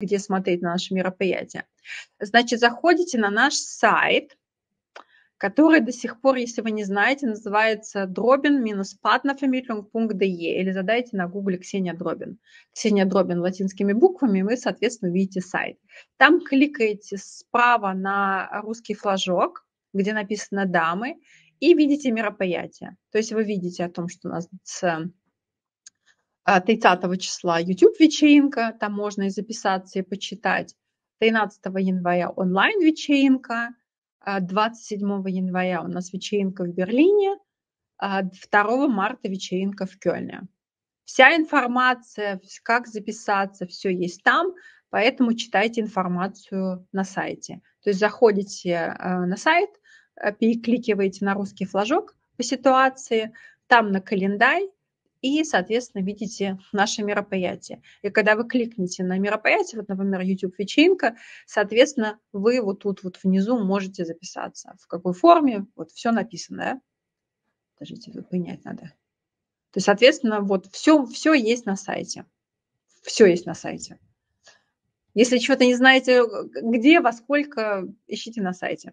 где смотреть наши мероприятия. Значит, заходите на наш сайт, который до сих пор, если вы не знаете, называется drobin-partnervermittlung.de или задайте на гугле Ксения Дробин. Ксения Дробин латинскими буквами, и вы, соответственно, видите сайт. Там кликаете справа на русский флажок, где написано «дамы», и видите мероприятие. То есть вы видите о том, что у нас 30 а, числа YouTube-вечеринка, там можно и записаться, и почитать. 13 января онлайн-вечеринка, 27 а, января у нас вечеринка в Берлине, 2 а, марта вечеринка в Кёльне. Вся информация, как записаться, все есть там, поэтому читайте информацию на сайте. То есть заходите на сайт, э, перекликиваете на русский флажок по ситуации, там на календарь, и, соответственно, видите наше мероприятие. И когда вы кликните на мероприятие, вот, например, YouTube-вечеринка, соответственно, вы вот тут вот внизу можете записаться. В какой форме, вот все написано, да? Подождите, тут принять надо. То есть, соответственно, вот все, все есть на сайте. Все есть на сайте. Если чего-то не знаете, э, где, во сколько, ищите на сайте.